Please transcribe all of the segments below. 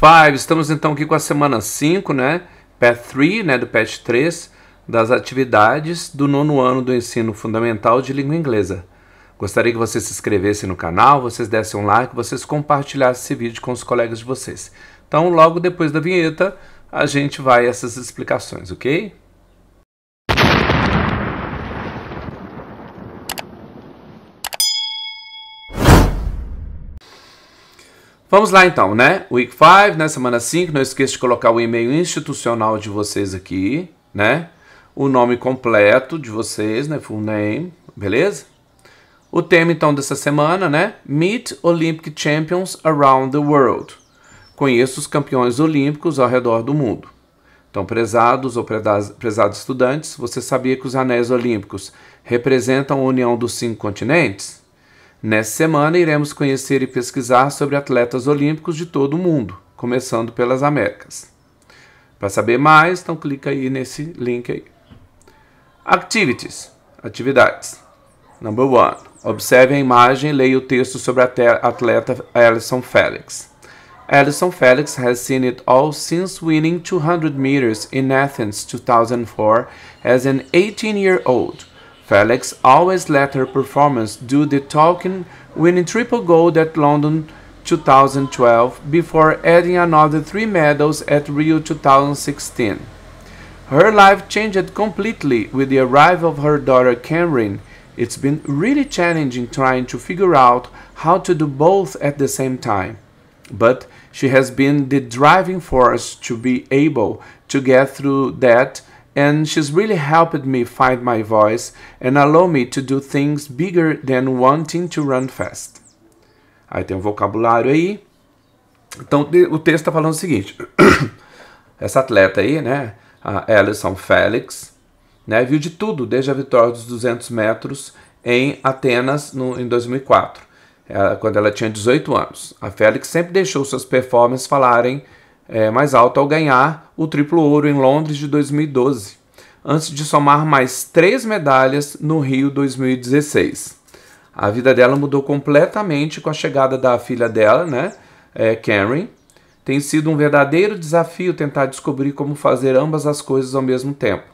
5. Estamos então aqui com a semana 5, né? Path 3, né? Do Path 3, das atividades do nono ano do ensino fundamental de língua inglesa. Gostaria que vocês se inscrevessem no canal, vocês dessem um like, vocês compartilhassem esse vídeo com os colegas de vocês. Então, logo depois da vinheta, a gente vai a essas explicações, ok? Vamos lá então, né? Week 5, né? Semana 5. Não esqueça de colocar o e-mail institucional de vocês aqui, né? O nome completo de vocês, né? Full name, beleza? O tema então dessa semana, né? Meet Olympic Champions Around the World. Conheça os campeões olímpicos ao redor do mundo. Então, prezados ou prezados estudantes, você sabia que os anéis olímpicos representam a união dos cinco continentes? Nessa semana, iremos conhecer e pesquisar sobre atletas olímpicos de todo o mundo, começando pelas Américas. Para saber mais, então clica aí nesse link aí. Activities, atividades. Number 1. Observe a imagem e leia o texto sobre a atleta Alison Felix. Alison Felix has seen it all since winning 200 meters in Athens 2004 as an 18-year-old. Felix always let her performance do the talking, winning triple gold at London 2012 before adding another three medals at Rio 2016. Her life changed completely with the arrival of her daughter Cameron. It's been really challenging trying to figure out how to do both at the same time. But she has been the driving force to be able to get through that and she's really helped me find my voice and allow me to do things bigger than wanting to run fast. Aí tem um vocabulário aí. Então o texto está falando o seguinte: essa atleta aí, né, a Alison Felix, né, viu de tudo desde a vitória dos 200 metros em Atenas no, em 2004, quando ela tinha 18 anos. A Felix sempre deixou suas performances falarem é, mais alto ao ganhar o triplo ouro em Londres de 2012, antes de somar mais três medalhas no Rio 2016. A vida dela mudou completamente com a chegada da filha dela, né, é, Karen. Tem sido um verdadeiro desafio tentar descobrir como fazer ambas as coisas ao mesmo tempo,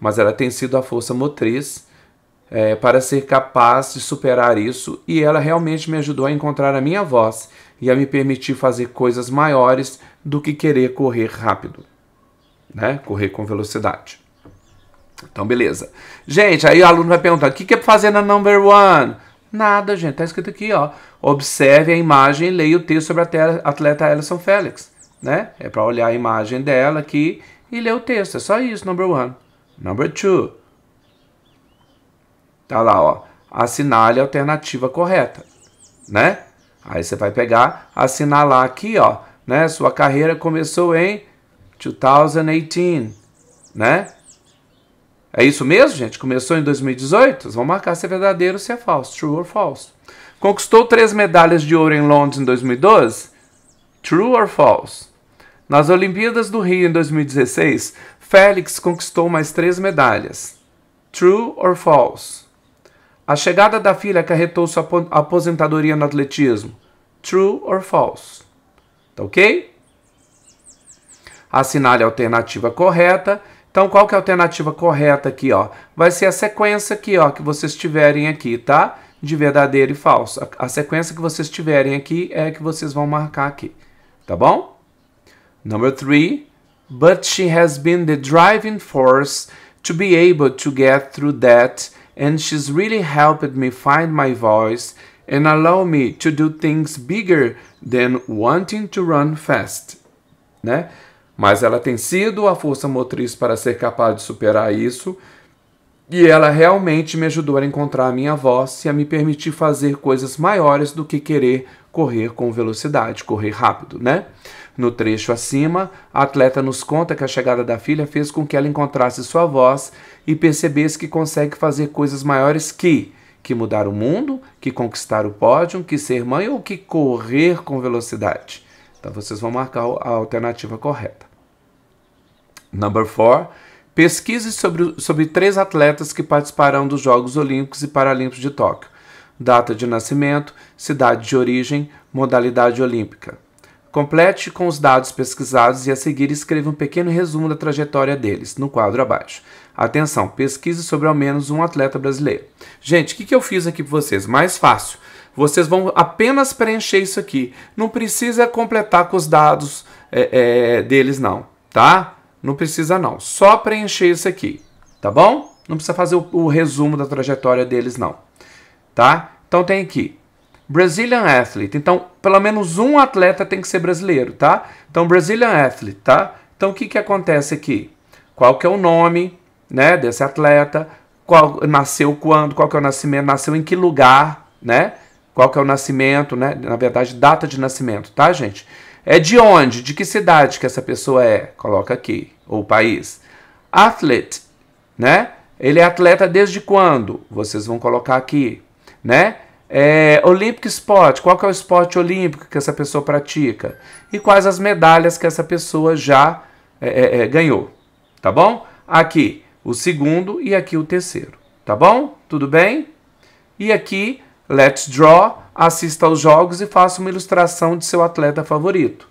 mas ela tem sido a força motriz é, para ser capaz de superar isso, e ela realmente me ajudou a encontrar a minha voz e a me permitir fazer coisas maiores do que querer correr rápido, né? Correr com velocidade. Então, beleza. Gente, aí o aluno vai perguntar: o que, é fazer na number one? Nada, gente. Tá escrito aqui, ó. Observe a imagem e leia o texto sobre a atleta Alison Félix, né? É para olhar a imagem dela aqui e ler o texto. É só isso, number one. Number two. Tá lá, ó. Assinale a alternativa correta, né? Aí você vai pegar, assinalar aqui, ó, né? Sua carreira começou em 2018, né? É isso mesmo, gente? Começou em 2018? vão marcar se é verdadeiro ou se é falso. True or false. Conquistou três medalhas de ouro em Londres em 2012? True or false? Nas Olimpíadas do Rio em 2016, Félix conquistou mais três medalhas. True or false? A chegada da filha acarretou sua aposentadoria no atletismo. True or false? Tá ok? Assinale a alternativa correta. Então, qual que é a alternativa correta aqui, ó? Vai ser a sequência aqui, ó, que vocês tiverem aqui, tá? De verdadeiro e falso. A sequência que vocês tiverem aqui é a que vocês vão marcar aqui, tá bom? Number three. But she has been the driving force to be able to get through that and she's really helped me find my voice and allow me to do things bigger than wanting to run fast. Né? Mas ela tem sido a força motriz para ser capaz de superar isso, e ela realmente me ajudou a encontrar a minha voz e a me permitir fazer coisas maiores do que querer correr com velocidade, correr rápido, né? No trecho acima, a atleta nos conta que a chegada da filha fez com que ela encontrasse sua voz e percebesse que consegue fazer coisas maiores que que mudar o mundo, que conquistar o pódio, que ser mãe ou que correr com velocidade. Então vocês vão marcar a alternativa correta. Number 4. Pesquise sobre, sobre três atletas que participarão dos Jogos Olímpicos e Paralímpicos de Tóquio: data de nascimento, cidade de origem, modalidade olímpica. Complete com os dados pesquisados e a seguir escreva um pequeno resumo da trajetória deles, no quadro abaixo. Atenção, pesquise sobre ao menos um atleta brasileiro. Gente, o que, que eu fiz aqui para vocês? Mais fácil. Vocês vão apenas preencher isso aqui. Não precisa completar com os dados é, é, deles, não, tá? Não precisa, não. Só preencher isso aqui, tá bom? Não precisa fazer o, o resumo da trajetória deles, não, tá? Então tem aqui, Brazilian Athlete. Então, pelo menos um atleta tem que ser brasileiro, tá? Então, Brazilian Athlete, tá? Então, o que, que acontece aqui? Qual que é o nome né, desse atleta? Qual, nasceu quando? Qual que é o nascimento? Nasceu em que lugar, né? Qual que é o nascimento, né? Na verdade, data de nascimento, tá, gente? É de onde? De que cidade que essa pessoa é? Coloca aqui, ou país. Athlete, né? Ele é atleta desde quando? Vocês vão colocar aqui, né? É, Olympic Sport, qual que é o esporte olímpico que essa pessoa pratica? E quais as medalhas que essa pessoa já é, é, é, ganhou, tá bom? Aqui o segundo e aqui o terceiro, tá bom? Tudo bem? E aqui, let's draw, assista aos jogos e faça uma ilustração de seu atleta favorito.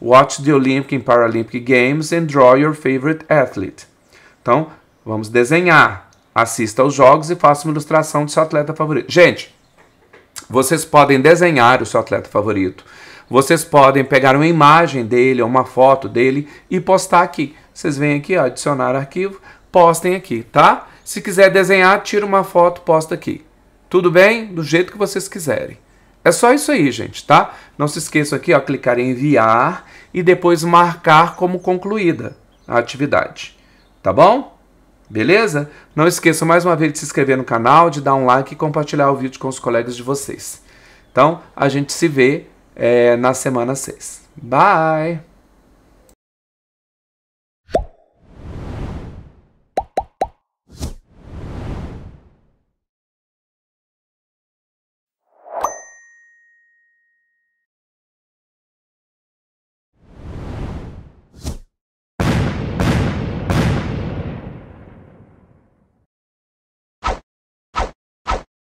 Watch the Olympic and Paralympic Games and draw your favorite athlete. Então, vamos desenhar. Assista aos jogos e faça uma ilustração de seu atleta favorito. Gente, vocês podem desenhar o seu atleta favorito. Vocês podem pegar uma imagem dele, uma foto dele e postar aqui. Vocês vêm aqui, ó, adicionar arquivo, postem aqui, tá? Se quiser desenhar, tira uma foto, posta aqui. Tudo bem? Do jeito que vocês quiserem. É só isso aí, gente, tá? Não se esqueça aqui, ó, clicar em enviar e depois marcar como concluída a atividade, tá bom? Beleza? Não esqueçam mais uma vez de se inscrever no canal, de dar um like e compartilhar o vídeo com os colegas de vocês. Então, a gente se vê é, na semana 6. Bye!